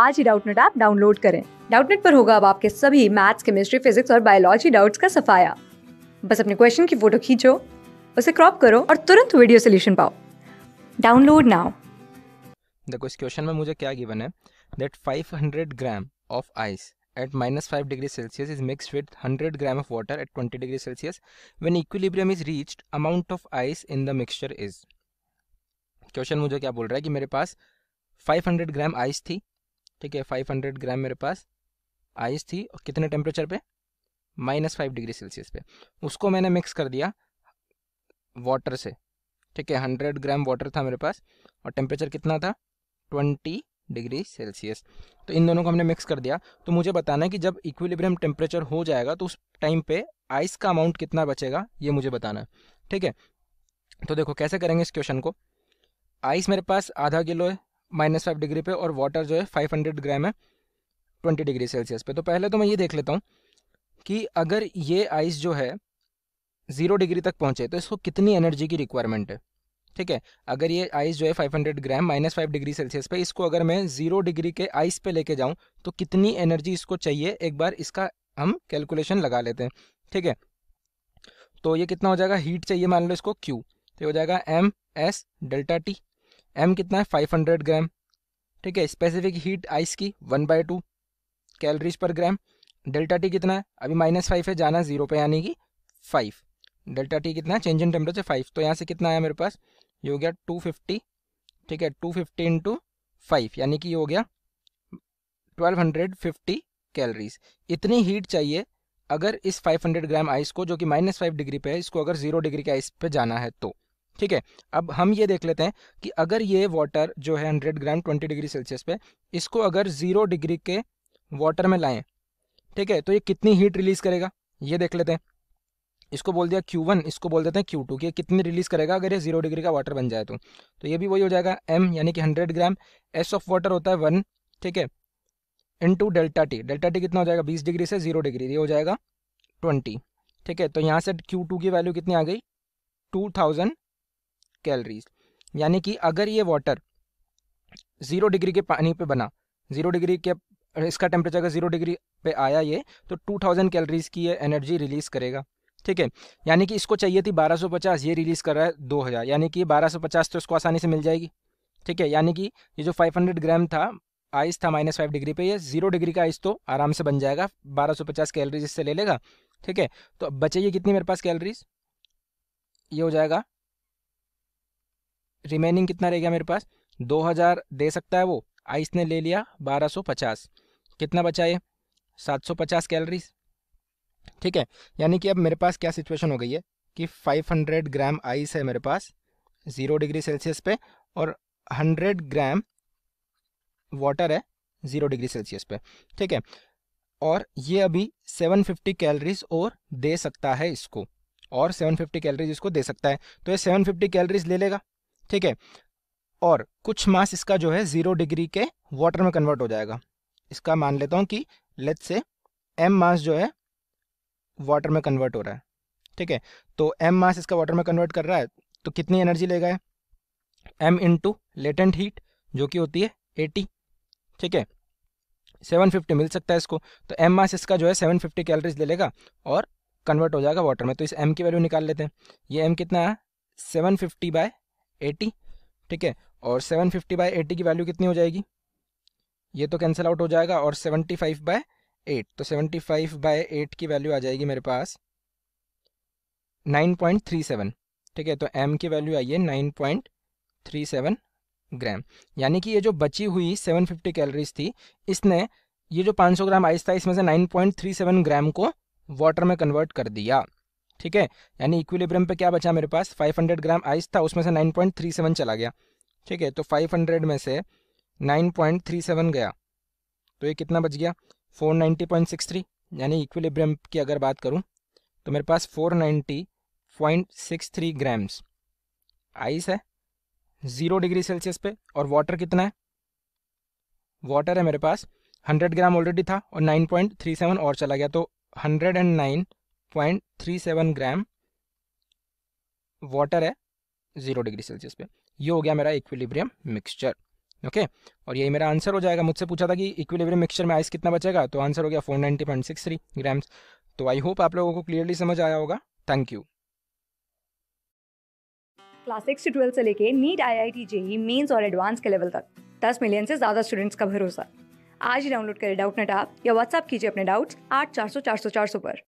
आज ही Doubtnut app download करें डाउटनेट पर होगा अब आपके सभी मैथ्स केमिस्ट्री फिजिक्स और बायोलॉजी डाउट्स का सफाया बस अपने क्वेश्चन की फोटो खींचो उसे क्रॉप करो और तुरंत वीडियो सोल्यूशन पाओ डाउनलोड नाउ देखो इस क्वेश्चन में मुझे क्या गिवन है that 500 gram of ice at minus five degree Celsius is mix with 100 gram of water at 20 degree Celsius When equilibrium is reached amount of ice in the mixture is question मुझे क्या बोल रहा है कि मेरे पास 500 gram ice थी ठीक है 500 ग्राम मेरे पास आइस थी और कितने टेम्परेचर पे माइनस फाइव डिग्री सेल्सियस पे उसको मैंने मिक्स कर दिया वाटर से ठीक है हंड्रेड ग्राम वाटर था मेरे पास और टेम्परेचर कितना था ट्वेंटी डिग्री सेल्सियस तो इन दोनों को हमने मिक्स कर दिया तो मुझे बताना है कि जब इक्विलिब्रियम टेम्परेचर हो जाएगा तो उस टाइम पे आइस का अमाउंट कितना बचेगा ये मुझे बताना है ठीक है तो देखो कैसे करेंगे इस क्वेश्चन को आइस मेरे पास आधा किलो है माइनस फाइव डिग्री पे और वाटर जो है फाइव हंड्रेड ग्राम है ट्वेंटी डिग्री सेल्सियस पे तो पहले तो मैं ये देख लेता हूँ कि अगर ये आइस जो है ज़ीरो डिग्री तक पहुँचे तो इसको कितनी एनर्जी की रिक्वायरमेंट है ठीक है अगर ये आइस जो है five hundred gram minus five degree Celsius पे इसको अगर मैं जीरो डिग्री के आइस पे लेके जाऊँ तो कितनी एनर्जी इसको चाहिए एक बार इसका हम कैलकुलेशन लगा लेते हैं ठीक है तो ये कितना हो जाएगा हीट चाहिए मान लो इसको क्यू तो हो जाएगा M S delta T M कितना है फाइव हंड्रेड ग्राम ठीक है स्पेसिफिक हीट आइस की one by two calories per gram delta T कितना है अभी माइनस फाइव है जाना जीरो पे यानी कि फाइव डेल्टा टी कितना है चेंज इन टेम्परेचर फाइव तो यहाँ से कितना आया मेरे पास ये हो गया टू फिफ्टी ठीक है टू फिफ्टी इंटू फाइव यानी कि ये हो गया ट्वेल्व हंड्रेड फिफ्टी कैलरीज इतनी हीट चाहिए अगर इस 500 ग्राम आइस को जो कि माइनस फाइव डिग्री पे है इसको अगर जीरो डिग्री के आइस पे जाना है तो ठीक है अब हम ये देख लेते हैं कि अगर ये वाटर जो है hundred gram twenty degree Celsius पे इसको अगर ज़ीरो डिग्री के वाटर में लाएँ ठीक है तो ये कितनी हीट रिलीज़ करेगा ये देख लेते हैं इसको बोल दिया Q1 इसको बोल देते हैं Q2 कि ये कितनी रिलीज़ करेगा अगर ये जीरो डिग्री का वाटर बन जाए तो तो ये भी वही हो जाएगा M यानी कि 100 ग्राम S ऑफ वाटर होता है वन ठीक है into delta T delta T कितना हो जाएगा 20 डिग्री से जीरो डिग्री ये हो जाएगा 20 ठीक है तो यहाँ से Q2 की वैल्यू कितनी आ गई 2000 कैलरीज यानी कि अगर ये वाटर ज़ीरो डिग्री के पानी पे बना ज़ीरो डिग्री के इसका टेम्परेचर अगर ज़ीरो डिग्री पे आया ये तो टू थाउजेंड कैलरीज़ की ये एनर्जी रिलीज़ करेगा ठीक है यानी कि इसको चाहिए थी बारह सौ पचास ये रिलीज़ कर रहा है दो हज़ार यानी कि बारह सौ पचास तो इसको आसानी से मिल जाएगी ठीक है यानी कि ये जो फाइव हंड्रेड ग्राम था आइस था माइनस फाइव डिग्री पे ये जीरो डिग्री का आइस तो आराम से बन जाएगा बारह सौ पचास कैलरीज इससे ले लेगा ठीक है तो अब कितनी मेरे पास कैलरीज ये हो जाएगा रिमेनिंग कितना रह गया मेरे पास 2000 दे सकता है वो आइस ने ले लिया 1250 कितना बचा ये 750 कैलोरीज ठीक है यानी कि अब मेरे पास क्या सिचुएशन हो गई है कि 500 ग्राम आइस है मेरे पास ज़ीरो डिग्री सेल्सियस पे और 100 ग्राम वाटर है ज़ीरो डिग्री सेल्सियस पे ठीक है और ये अभी 750 कैलोरीज और दे सकता है इसको और 750 कैलोरीज इसको दे सकता है तो ये 750 कैलोरीज ले लेगा ठीक है और कुछ मास इसका जो है ज़ीरो डिग्री के वाटर में कन्वर्ट हो जाएगा इसका मान लेता हूँ कि लेट से एम मास जो है वाटर में कन्वर्ट हो रहा है ठीक है तो एम मास इसका वाटर में कन्वर्ट कर रहा है तो कितनी एनर्जी लेगा है एम टू लेटेंट हीट जो कि होती है एटी ठीक है सेवन फिफ्टी मिल सकता है इसको तो एम मास इसका जो है सेवन फिफ्टी कैलरीज ले लेगा और कन्वर्ट हो जाएगा वाटर में तो इस एम की वैल्यू निकाल लेते हैं ये एम कितना है सेवन फिफ्टी बाय एटी ठीक है और सेवन फिफ्टी बाई एटी की वैल्यू कितनी हो जाएगी ये तो कैंसिल आउट हो जाएगा और सेवेंटी फाइव बाय एट तो सेवेंटी फाइव बाय एट की वैल्यू आ जाएगी मेरे पास नाइन पॉइंट थ्री सेवन ठीक है तो एम की वैल्यू आई है nine point three seven gram यानी कि ये जो बची हुई सेवन फिफ्टी कैलोरीज थी इसने ये जो पाँच सौ ग्राम आइस था इसमें से nine point three seven gram को वाटर में कन्वर्ट कर दिया ठीक है यानी इक्विलिब्रियम पे क्या बचा मेरे पास 500 ग्राम आइस था उसमें से 9.37 चला गया ठीक है तो 500 में से 9.37 गया तो ये कितना बच गया 490.63 यानी इक्विलिब्रियम की अगर बात करूँ तो मेरे पास 490.63 ग्राम्स आइस है ज़ीरो डिग्री सेल्सियस पे और वाटर कितना है वाटर है मेरे पास 100 ग्राम ऑलरेडी था और 9.37 और चला गया तो 109 point three seven gram water है ज़ीरो डिग्री सेल्सियस पे ये हो गया मेरा इक्विलिब्रियम मिक्सचर ओके और यही मेरा आंसर हो जाएगा मुझसे पूछा था कि इक्विलिब्रियम मिक्सचर में आइस कितना बचेगा तो आंसर हो गया four ninety point six three grams तो आई होप आप लोगों को क्लियरली समझ आया होगा थैंक यू क्लास सिक्स से ट्वेल्थ से लेके NEET I I T JEE mains और एडवांस के लेवल तक दस मिलियन से ज़्यादा स्टूडेंट्स का भरोसा आज ही डाउनलोड करें डाउट नेट आप या व्हाट्सअप कीजिए अपने डाउट्स आठ चार सौ चार सौ चार सौ पर